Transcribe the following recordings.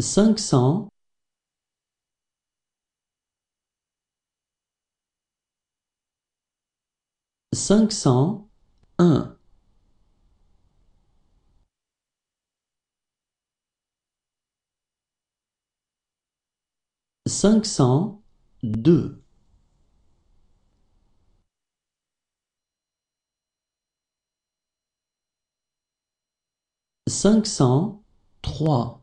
cinq cents cinq cent un cinq cent deux cinq cent trois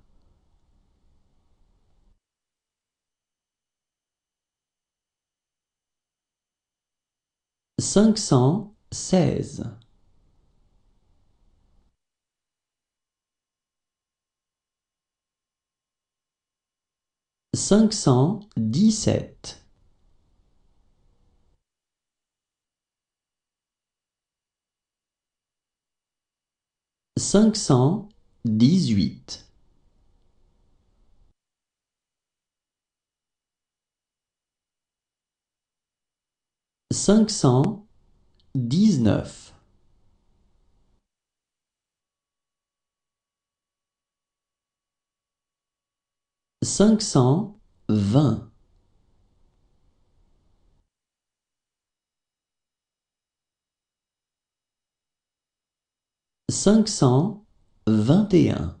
cinq cent seize. cinq cent dix-sept. cinq cent dix-huit. cinq cent dix-neuf. cinq cent vingt. cinq cent vingt et un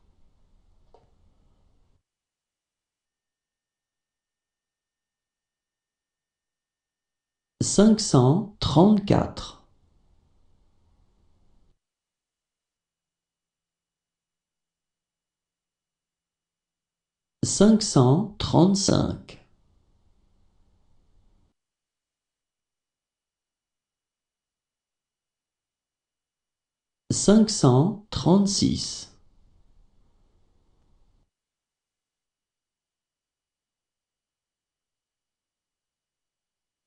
cinq cent trente-quatre. Cinq cent trente-cinq. Cinq cent trente-six.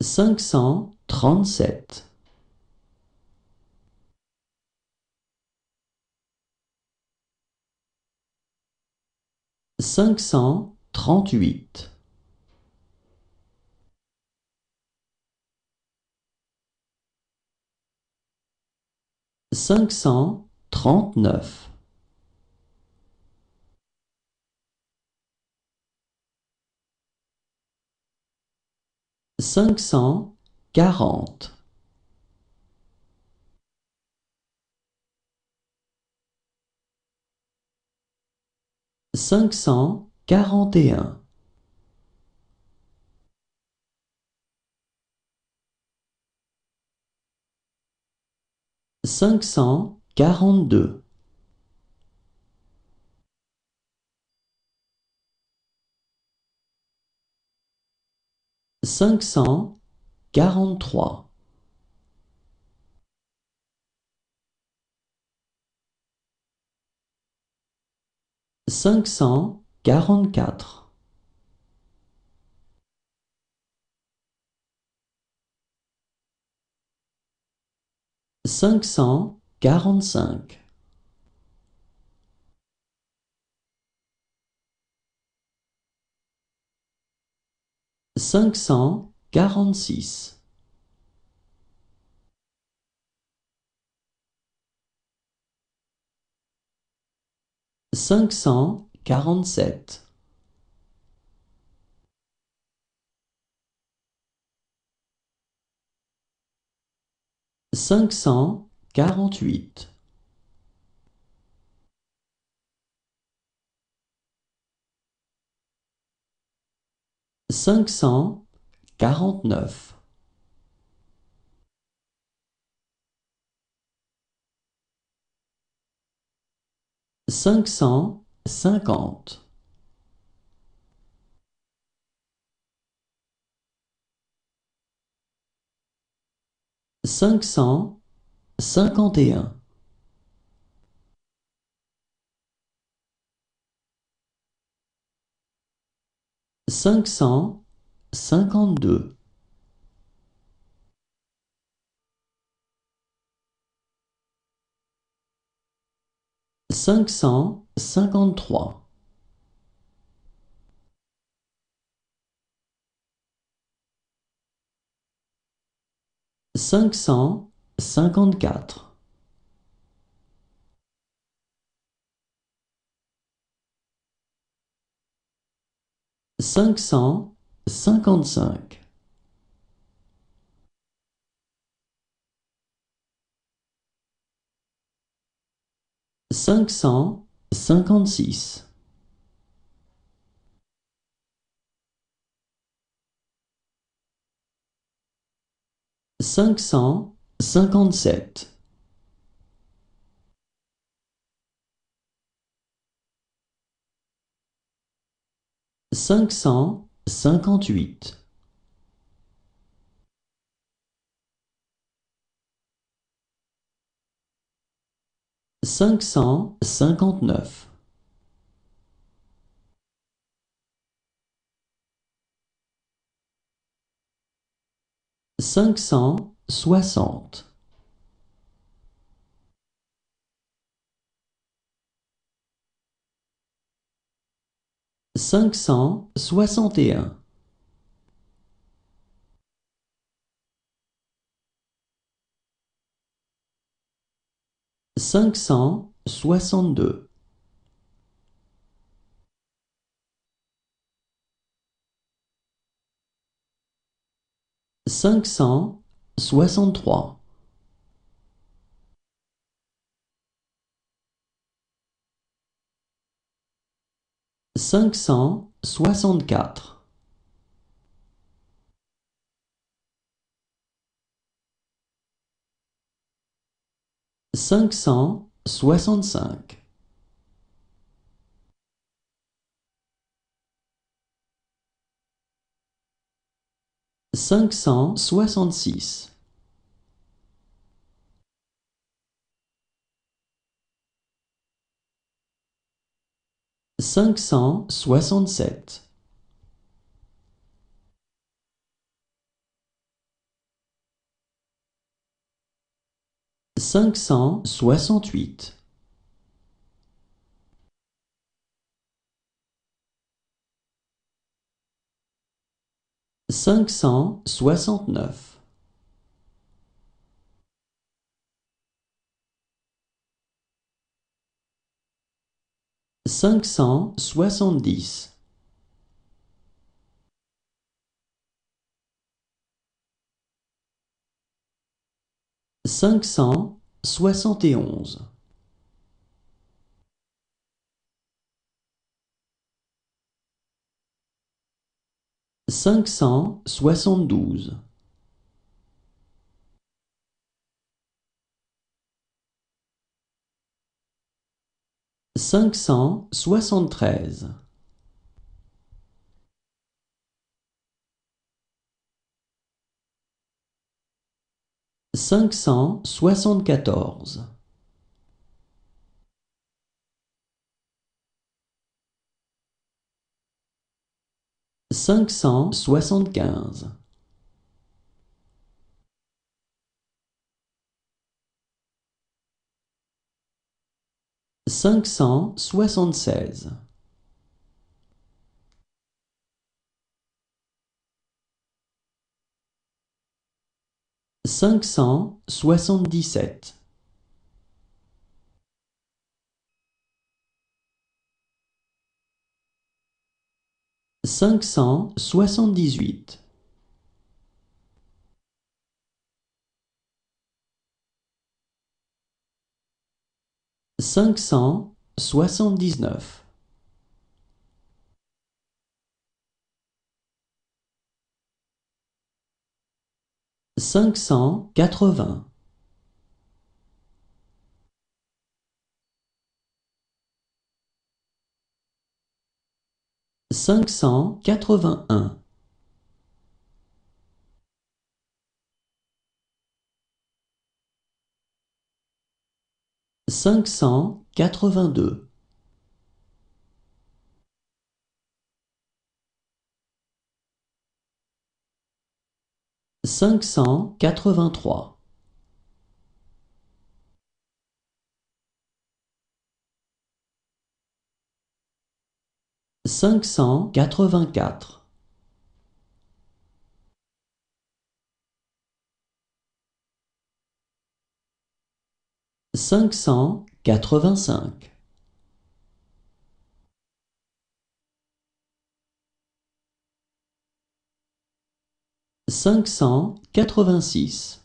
cinq cent trente-sept. cinq cent trente-huit. cinq cent trente-neuf. cinq cent quarante. Cinq cent quarante et un. Cinq cent quarante-deux. cinq cent quarante-trois. cinq cent quarante-quatre. cinq cent quarante-cinq. cinq cent quarante-six. cinq cent quarante-sept. cinq cent quarante-huit. cinq cent quarante-neuf. cinq cent cinquante. cinq cent cinquante et un. cinq cent cinquante-deux. cinq cent cinquante-trois. cinq cent cinquante-quatre. cinq cent cinquante-cinq. Cinq cent cinquante-six. Cinq cent cinquante-sept. cinq cent cinquante-huit. cinq cent cinquante-neuf. cinq cent soixante. cinq cent soixante et un. cinq cent soixante-deux. cinq cent soixante-trois. cinq cent soixante-quatre. cinq cent soixante-cinq. cinq cent soixante-six. cinq cent soixante-sept. cinq cent soixante-huit. cinq cent soixante-neuf. cinq cent soixante-dix. cinq cent soixante et onze. cinq cent soixante-douze. cinq cent soixante-treize. Cinq cent soixante-quatorze. Cinq cent soixante-quinze. cinq cent soixante-seize cinq cent soixante-dix-sept cinq cent soixante-dix-huit cinq cent soixante-dix-neuf. Cinq cent quatre-vingts. Cinq cent quatre-vingt-un. cinq cent quatre-vingt-deux. cinq cent quatre-vingt-trois. cinq cent quatre-vingt-quatre. cinq cent quatre-vingt-cinq. Cinq cent quatre-vingt-six.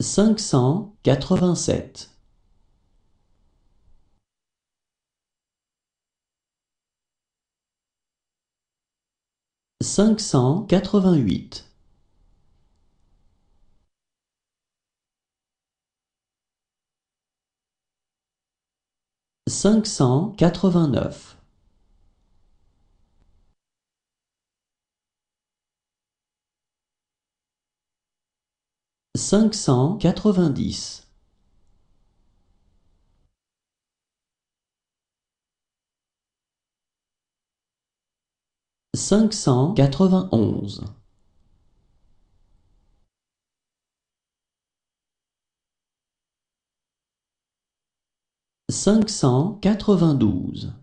Cinq cent quatre-vingt-sept. cinq cent quatre-vingt-huit. cinq cent quatre-vingt-neuf. cinq cent quatre-vingt-dix. cinq cent quatre-vingt-onze cinq cent quatre-vingt-douze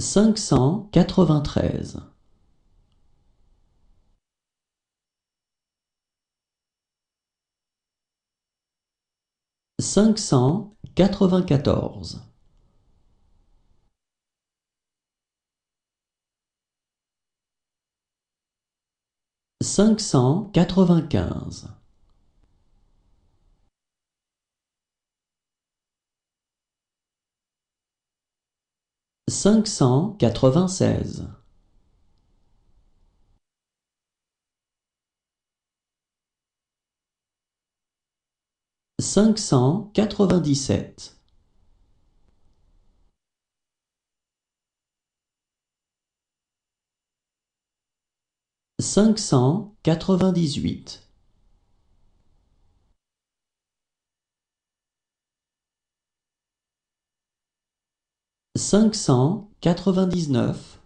cinq cent quatre-vingt-treize cinq cent quatre-vingt-quatorze cinq cent quatre-vingt-quinze cinq cent quatre-vingt-seize cinq cent quatre-vingt-dix-sept. cinq cent quatre-vingt-dix-huit. cinq cent quatre-vingt-dix-neuf